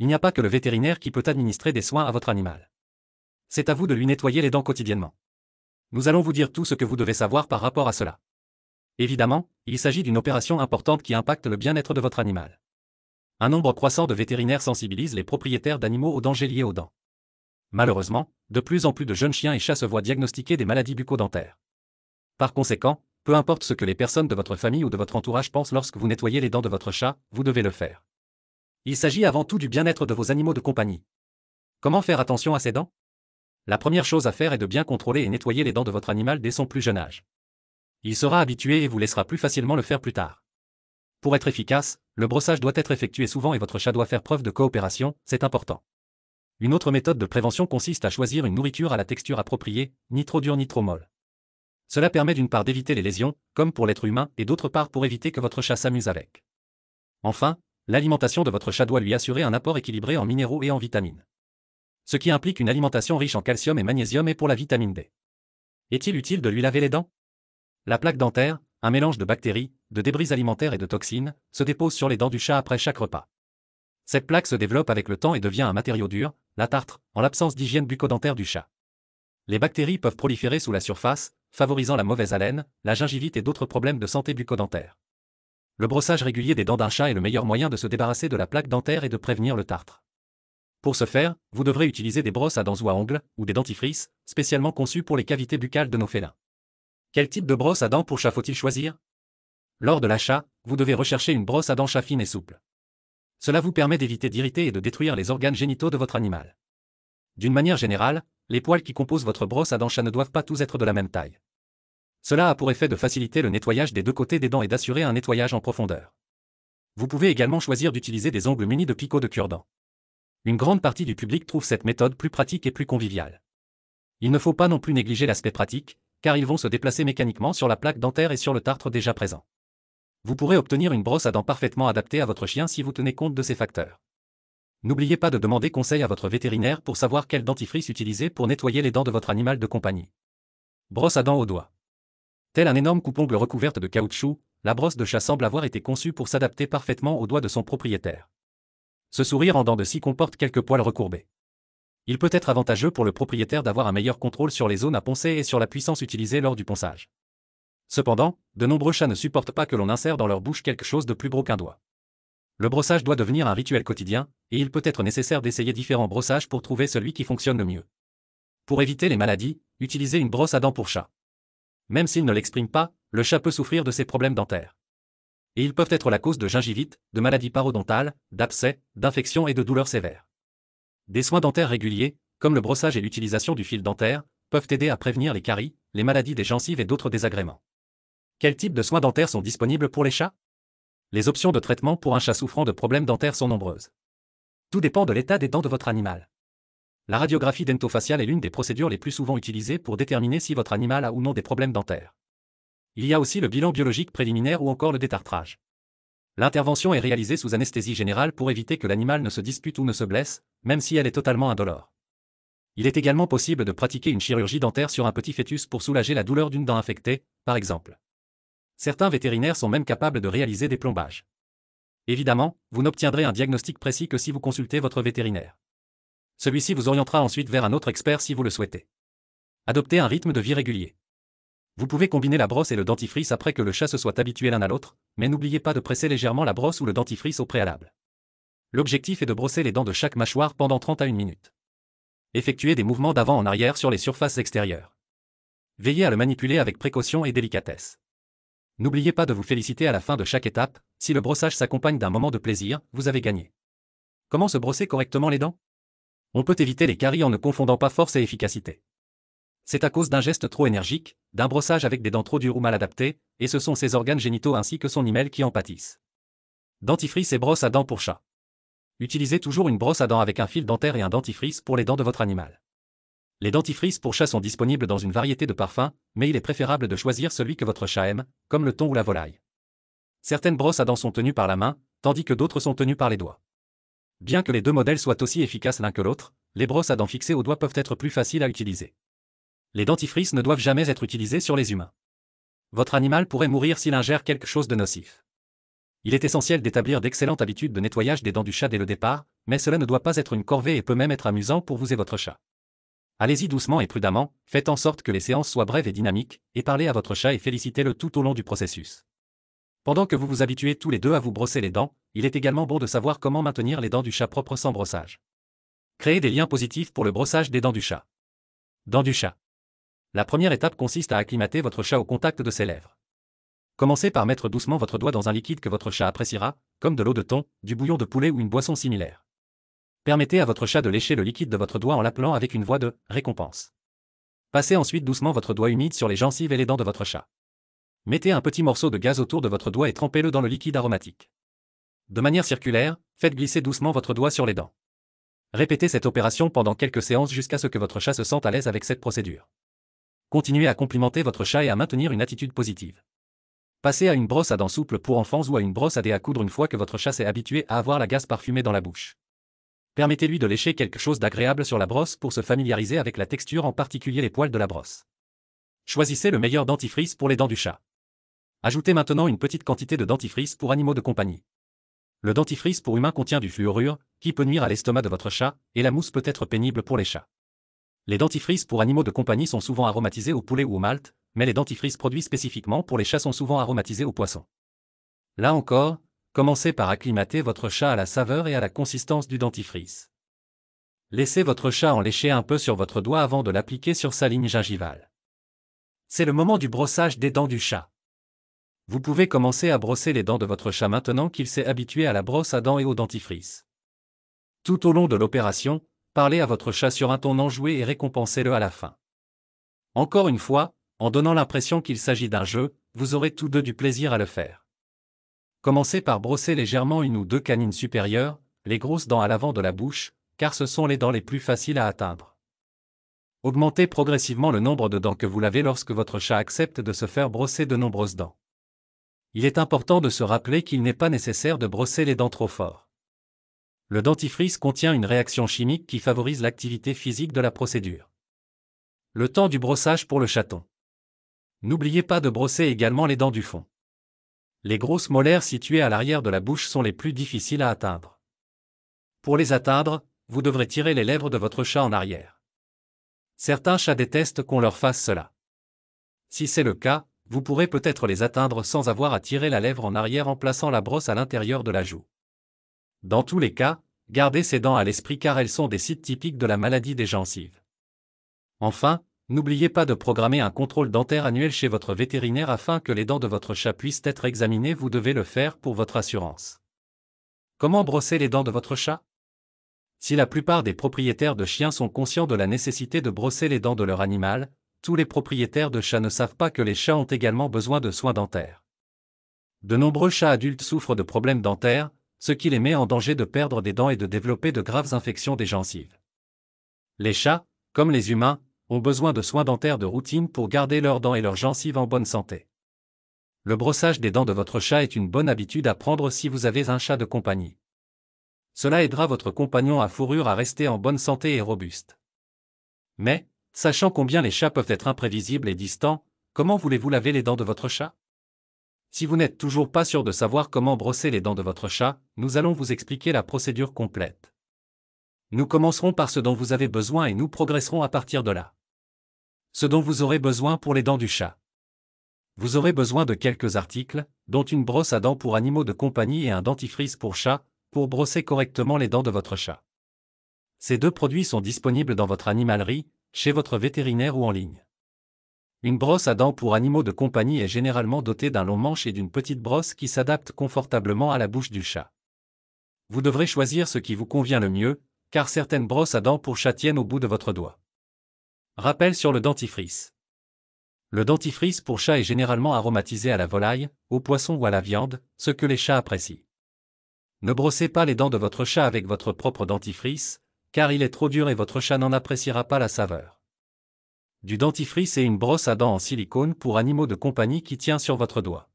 il n'y a pas que le vétérinaire qui peut administrer des soins à votre animal. C'est à vous de lui nettoyer les dents quotidiennement. Nous allons vous dire tout ce que vous devez savoir par rapport à cela. Évidemment, il s'agit d'une opération importante qui impacte le bien-être de votre animal. Un nombre croissant de vétérinaires sensibilise les propriétaires d'animaux aux dangers liés aux dents. Malheureusement, de plus en plus de jeunes chiens et chats se voient diagnostiquer des maladies bucco Par conséquent, peu importe ce que les personnes de votre famille ou de votre entourage pensent lorsque vous nettoyez les dents de votre chat, vous devez le faire. Il s'agit avant tout du bien-être de vos animaux de compagnie. Comment faire attention à ses dents La première chose à faire est de bien contrôler et nettoyer les dents de votre animal dès son plus jeune âge. Il sera habitué et vous laissera plus facilement le faire plus tard. Pour être efficace, le brossage doit être effectué souvent et votre chat doit faire preuve de coopération, c'est important. Une autre méthode de prévention consiste à choisir une nourriture à la texture appropriée, ni trop dure ni trop molle. Cela permet d'une part d'éviter les lésions, comme pour l'être humain, et d'autre part pour éviter que votre chat s'amuse avec. Enfin, l'alimentation de votre chat doit lui assurer un apport équilibré en minéraux et en vitamines. Ce qui implique une alimentation riche en calcium et magnésium et pour la vitamine D. Est-il utile de lui laver les dents La plaque dentaire, un mélange de bactéries, de débris alimentaires et de toxines, se dépose sur les dents du chat après chaque repas. Cette plaque se développe avec le temps et devient un matériau dur, la tartre, en l'absence d'hygiène bucco-dentaire du chat. Les bactéries peuvent proliférer sous la surface, favorisant la mauvaise haleine, la gingivite et d'autres problèmes de santé bucco-dentaire le brossage régulier des dents d'un chat est le meilleur moyen de se débarrasser de la plaque dentaire et de prévenir le tartre. Pour ce faire, vous devrez utiliser des brosses à dents ou à ongles, ou des dentifrices, spécialement conçues pour les cavités buccales de nos félins. Quel type de brosse à dents pour chat faut-il choisir Lors de l'achat, vous devez rechercher une brosse à dents chat fine et souple. Cela vous permet d'éviter d'irriter et de détruire les organes génitaux de votre animal. D'une manière générale, les poils qui composent votre brosse à dents chat ne doivent pas tous être de la même taille. Cela a pour effet de faciliter le nettoyage des deux côtés des dents et d'assurer un nettoyage en profondeur. Vous pouvez également choisir d'utiliser des ongles munis de picots de cure-dents. Une grande partie du public trouve cette méthode plus pratique et plus conviviale. Il ne faut pas non plus négliger l'aspect pratique, car ils vont se déplacer mécaniquement sur la plaque dentaire et sur le tartre déjà présent. Vous pourrez obtenir une brosse à dents parfaitement adaptée à votre chien si vous tenez compte de ces facteurs. N'oubliez pas de demander conseil à votre vétérinaire pour savoir quel dentifrice utiliser pour nettoyer les dents de votre animal de compagnie. Brosse à dents au doigt un énorme bleu recouverte de caoutchouc, la brosse de chat semble avoir été conçue pour s'adapter parfaitement aux doigts de son propriétaire. Ce sourire en dents de scie comporte quelques poils recourbés. Il peut être avantageux pour le propriétaire d'avoir un meilleur contrôle sur les zones à poncer et sur la puissance utilisée lors du ponçage. Cependant, de nombreux chats ne supportent pas que l'on insère dans leur bouche quelque chose de plus gros qu'un doigt. Le brossage doit devenir un rituel quotidien, et il peut être nécessaire d'essayer différents brossages pour trouver celui qui fonctionne le mieux. Pour éviter les maladies, utilisez une brosse à dents pour chat. Même s'il ne l'exprime pas, le chat peut souffrir de ses problèmes dentaires. Et ils peuvent être la cause de gingivite, de maladies parodontales, d'abcès, d'infections et de douleurs sévères. Des soins dentaires réguliers, comme le brossage et l'utilisation du fil dentaire, peuvent aider à prévenir les caries, les maladies des gencives et d'autres désagréments. Quels types de soins dentaires sont disponibles pour les chats Les options de traitement pour un chat souffrant de problèmes dentaires sont nombreuses. Tout dépend de l'état des dents de votre animal. La radiographie dentofaciale est l'une des procédures les plus souvent utilisées pour déterminer si votre animal a ou non des problèmes dentaires. Il y a aussi le bilan biologique préliminaire ou encore le détartrage. L'intervention est réalisée sous anesthésie générale pour éviter que l'animal ne se dispute ou ne se blesse, même si elle est totalement indolore. Il est également possible de pratiquer une chirurgie dentaire sur un petit fœtus pour soulager la douleur d'une dent infectée, par exemple. Certains vétérinaires sont même capables de réaliser des plombages. Évidemment, vous n'obtiendrez un diagnostic précis que si vous consultez votre vétérinaire. Celui-ci vous orientera ensuite vers un autre expert si vous le souhaitez. Adoptez un rythme de vie régulier. Vous pouvez combiner la brosse et le dentifrice après que le chat se soit habitué l'un à l'autre, mais n'oubliez pas de presser légèrement la brosse ou le dentifrice au préalable. L'objectif est de brosser les dents de chaque mâchoire pendant 30 à 1 minute. Effectuez des mouvements d'avant en arrière sur les surfaces extérieures. Veillez à le manipuler avec précaution et délicatesse. N'oubliez pas de vous féliciter à la fin de chaque étape, si le brossage s'accompagne d'un moment de plaisir, vous avez gagné. Comment se brosser correctement les dents on peut éviter les caries en ne confondant pas force et efficacité. C'est à cause d'un geste trop énergique, d'un brossage avec des dents trop dures ou mal adaptées, et ce sont ses organes génitaux ainsi que son email qui en pâtissent. Dentifrice et brosse à dents pour chat. Utilisez toujours une brosse à dents avec un fil dentaire et un dentifrice pour les dents de votre animal. Les dentifrices pour chat sont disponibles dans une variété de parfums, mais il est préférable de choisir celui que votre chat aime, comme le thon ou la volaille. Certaines brosses à dents sont tenues par la main, tandis que d'autres sont tenues par les doigts. Bien que les deux modèles soient aussi efficaces l'un que l'autre, les brosses à dents fixées aux doigts peuvent être plus faciles à utiliser. Les dentifrices ne doivent jamais être utilisés sur les humains. Votre animal pourrait mourir s'il ingère quelque chose de nocif. Il est essentiel d'établir d'excellentes habitudes de nettoyage des dents du chat dès le départ, mais cela ne doit pas être une corvée et peut même être amusant pour vous et votre chat. Allez-y doucement et prudemment, faites en sorte que les séances soient brèves et dynamiques, et parlez à votre chat et félicitez-le tout au long du processus. Pendant que vous vous habituez tous les deux à vous brosser les dents, il est également bon de savoir comment maintenir les dents du chat propres sans brossage. Créer des liens positifs pour le brossage des dents du chat. Dents du chat. La première étape consiste à acclimater votre chat au contact de ses lèvres. Commencez par mettre doucement votre doigt dans un liquide que votre chat appréciera, comme de l'eau de thon, du bouillon de poulet ou une boisson similaire. Permettez à votre chat de lécher le liquide de votre doigt en l'appelant avec une voix de récompense. Passez ensuite doucement votre doigt humide sur les gencives et les dents de votre chat. Mettez un petit morceau de gaz autour de votre doigt et trempez-le dans le liquide aromatique. De manière circulaire, faites glisser doucement votre doigt sur les dents. Répétez cette opération pendant quelques séances jusqu'à ce que votre chat se sente à l'aise avec cette procédure. Continuez à complimenter votre chat et à maintenir une attitude positive. Passez à une brosse à dents souple pour enfants ou à une brosse à dés à coudre une fois que votre chat s'est habitué à avoir la gaz parfumée dans la bouche. Permettez-lui de lécher quelque chose d'agréable sur la brosse pour se familiariser avec la texture en particulier les poils de la brosse. Choisissez le meilleur dentifrice pour les dents du chat. Ajoutez maintenant une petite quantité de dentifrice pour animaux de compagnie. Le dentifrice pour humain contient du fluorure, qui peut nuire à l'estomac de votre chat, et la mousse peut être pénible pour les chats. Les dentifrices pour animaux de compagnie sont souvent aromatisés au poulet ou au malt, mais les dentifrices produits spécifiquement pour les chats sont souvent aromatisés au poisson. Là encore, commencez par acclimater votre chat à la saveur et à la consistance du dentifrice. Laissez votre chat en lécher un peu sur votre doigt avant de l'appliquer sur sa ligne gingivale. C'est le moment du brossage des dents du chat. Vous pouvez commencer à brosser les dents de votre chat maintenant qu'il s'est habitué à la brosse à dents et au dentifrice. Tout au long de l'opération, parlez à votre chat sur un ton enjoué et récompensez-le à la fin. Encore une fois, en donnant l'impression qu'il s'agit d'un jeu, vous aurez tous deux du plaisir à le faire. Commencez par brosser légèrement une ou deux canines supérieures, les grosses dents à l'avant de la bouche, car ce sont les dents les plus faciles à atteindre. Augmentez progressivement le nombre de dents que vous lavez lorsque votre chat accepte de se faire brosser de nombreuses dents il est important de se rappeler qu'il n'est pas nécessaire de brosser les dents trop fort. Le dentifrice contient une réaction chimique qui favorise l'activité physique de la procédure. Le temps du brossage pour le chaton. N'oubliez pas de brosser également les dents du fond. Les grosses molaires situées à l'arrière de la bouche sont les plus difficiles à atteindre. Pour les atteindre, vous devrez tirer les lèvres de votre chat en arrière. Certains chats détestent qu'on leur fasse cela. Si c'est le cas, vous pourrez peut-être les atteindre sans avoir à tirer la lèvre en arrière en plaçant la brosse à l'intérieur de la joue. Dans tous les cas, gardez ces dents à l'esprit car elles sont des sites typiques de la maladie des gencives. Enfin, n'oubliez pas de programmer un contrôle dentaire annuel chez votre vétérinaire afin que les dents de votre chat puissent être examinées, vous devez le faire pour votre assurance. Comment brosser les dents de votre chat Si la plupart des propriétaires de chiens sont conscients de la nécessité de brosser les dents de leur animal, tous les propriétaires de chats ne savent pas que les chats ont également besoin de soins dentaires. De nombreux chats adultes souffrent de problèmes dentaires, ce qui les met en danger de perdre des dents et de développer de graves infections des gencives. Les chats, comme les humains, ont besoin de soins dentaires de routine pour garder leurs dents et leurs gencives en bonne santé. Le brossage des dents de votre chat est une bonne habitude à prendre si vous avez un chat de compagnie. Cela aidera votre compagnon à fourrure à rester en bonne santé et robuste. Mais, Sachant combien les chats peuvent être imprévisibles et distants, comment voulez-vous laver les dents de votre chat Si vous n'êtes toujours pas sûr de savoir comment brosser les dents de votre chat, nous allons vous expliquer la procédure complète. Nous commencerons par ce dont vous avez besoin et nous progresserons à partir de là. Ce dont vous aurez besoin pour les dents du chat. Vous aurez besoin de quelques articles, dont une brosse à dents pour animaux de compagnie et un dentifrice pour chat, pour brosser correctement les dents de votre chat. Ces deux produits sont disponibles dans votre animalerie, chez votre vétérinaire ou en ligne. Une brosse à dents pour animaux de compagnie est généralement dotée d'un long manche et d'une petite brosse qui s'adapte confortablement à la bouche du chat. Vous devrez choisir ce qui vous convient le mieux, car certaines brosses à dents pour chat tiennent au bout de votre doigt. Rappel sur le dentifrice. Le dentifrice pour chat est généralement aromatisé à la volaille, au poisson ou à la viande, ce que les chats apprécient. Ne brossez pas les dents de votre chat avec votre propre dentifrice, car il est trop dur et votre chat n'en appréciera pas la saveur. Du dentifrice et une brosse à dents en silicone pour animaux de compagnie qui tient sur votre doigt.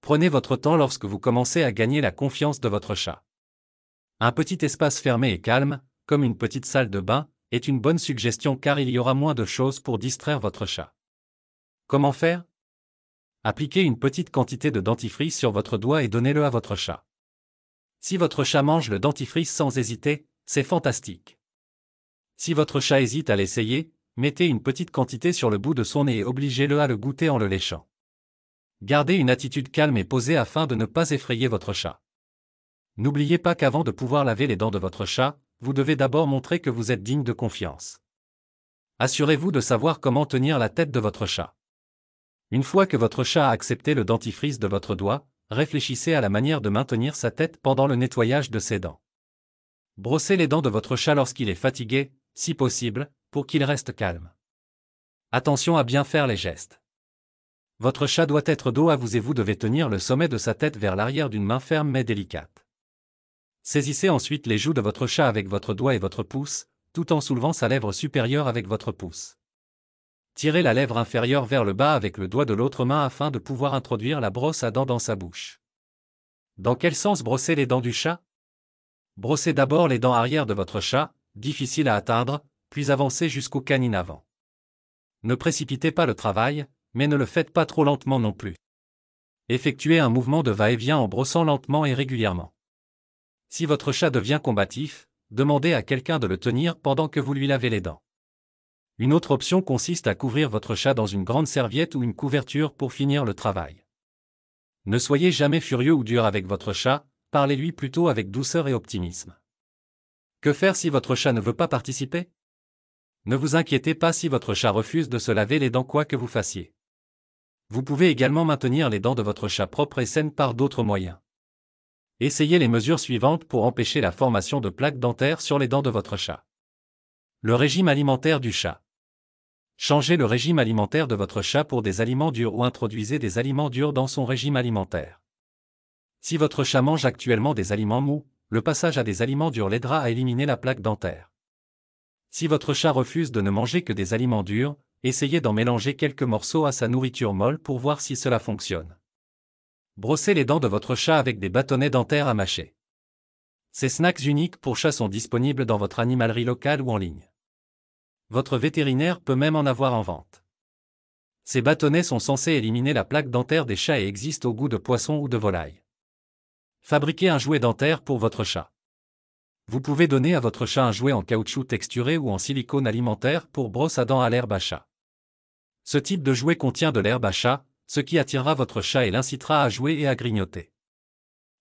Prenez votre temps lorsque vous commencez à gagner la confiance de votre chat. Un petit espace fermé et calme, comme une petite salle de bain, est une bonne suggestion car il y aura moins de choses pour distraire votre chat. Comment faire Appliquez une petite quantité de dentifrice sur votre doigt et donnez-le à votre chat. Si votre chat mange le dentifrice sans hésiter, c'est fantastique. Si votre chat hésite à l'essayer, mettez une petite quantité sur le bout de son nez et obligez-le à le goûter en le léchant. Gardez une attitude calme et posée afin de ne pas effrayer votre chat. N'oubliez pas qu'avant de pouvoir laver les dents de votre chat, vous devez d'abord montrer que vous êtes digne de confiance. Assurez-vous de savoir comment tenir la tête de votre chat. Une fois que votre chat a accepté le dentifrice de votre doigt, réfléchissez à la manière de maintenir sa tête pendant le nettoyage de ses dents. Brossez les dents de votre chat lorsqu'il est fatigué, si possible, pour qu'il reste calme. Attention à bien faire les gestes. Votre chat doit être dos à vous et vous devez tenir le sommet de sa tête vers l'arrière d'une main ferme mais délicate. Saisissez ensuite les joues de votre chat avec votre doigt et votre pouce, tout en soulevant sa lèvre supérieure avec votre pouce. Tirez la lèvre inférieure vers le bas avec le doigt de l'autre main afin de pouvoir introduire la brosse à dents dans sa bouche. Dans quel sens brosser les dents du chat Brossez d'abord les dents arrière de votre chat, difficile à atteindre, puis avancez jusqu'au canine avant. Ne précipitez pas le travail, mais ne le faites pas trop lentement non plus. Effectuez un mouvement de va-et-vient en brossant lentement et régulièrement. Si votre chat devient combatif, demandez à quelqu'un de le tenir pendant que vous lui lavez les dents. Une autre option consiste à couvrir votre chat dans une grande serviette ou une couverture pour finir le travail. Ne soyez jamais furieux ou dur avec votre chat, parlez-lui plutôt avec douceur et optimisme. Que faire si votre chat ne veut pas participer Ne vous inquiétez pas si votre chat refuse de se laver les dents quoi que vous fassiez. Vous pouvez également maintenir les dents de votre chat propres et saines par d'autres moyens. Essayez les mesures suivantes pour empêcher la formation de plaques dentaires sur les dents de votre chat. Le régime alimentaire du chat. Changez le régime alimentaire de votre chat pour des aliments durs ou introduisez des aliments durs dans son régime alimentaire. Si votre chat mange actuellement des aliments mous, le passage à des aliments durs l'aidera à éliminer la plaque dentaire. Si votre chat refuse de ne manger que des aliments durs, essayez d'en mélanger quelques morceaux à sa nourriture molle pour voir si cela fonctionne. Brossez les dents de votre chat avec des bâtonnets dentaires à mâcher. Ces snacks uniques pour chats sont disponibles dans votre animalerie locale ou en ligne. Votre vétérinaire peut même en avoir en vente. Ces bâtonnets sont censés éliminer la plaque dentaire des chats et existent au goût de poisson ou de volaille. Fabriquez un jouet dentaire pour votre chat. Vous pouvez donner à votre chat un jouet en caoutchouc texturé ou en silicone alimentaire pour brosse à dents à l'herbe à chat. Ce type de jouet contient de l'herbe à chat, ce qui attirera votre chat et l'incitera à jouer et à grignoter.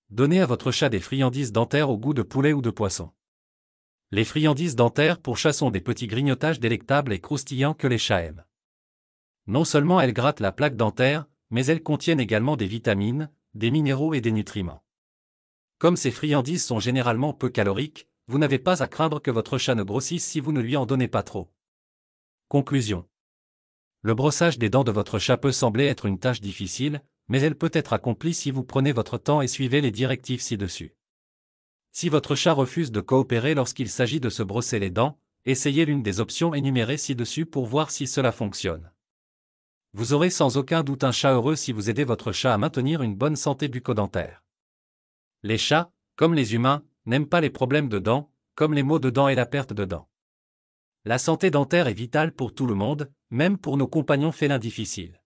Donnez à votre chat des friandises dentaires au goût de poulet ou de poisson. Les friandises dentaires pour chats sont des petits grignotages délectables et croustillants que les chats aiment. Non seulement elles grattent la plaque dentaire, mais elles contiennent également des vitamines, des minéraux et des nutriments. Comme ces friandises sont généralement peu caloriques, vous n'avez pas à craindre que votre chat ne grossisse si vous ne lui en donnez pas trop. Conclusion. Le brossage des dents de votre chat peut sembler être une tâche difficile, mais elle peut être accomplie si vous prenez votre temps et suivez les directives ci-dessus. Si votre chat refuse de coopérer lorsqu'il s'agit de se brosser les dents, essayez l'une des options énumérées ci-dessus pour voir si cela fonctionne. Vous aurez sans aucun doute un chat heureux si vous aidez votre chat à maintenir une bonne santé buccodentaire. Les chats, comme les humains, n'aiment pas les problèmes de dents, comme les maux de dents et la perte de dents. La santé dentaire est vitale pour tout le monde, même pour nos compagnons félins difficiles.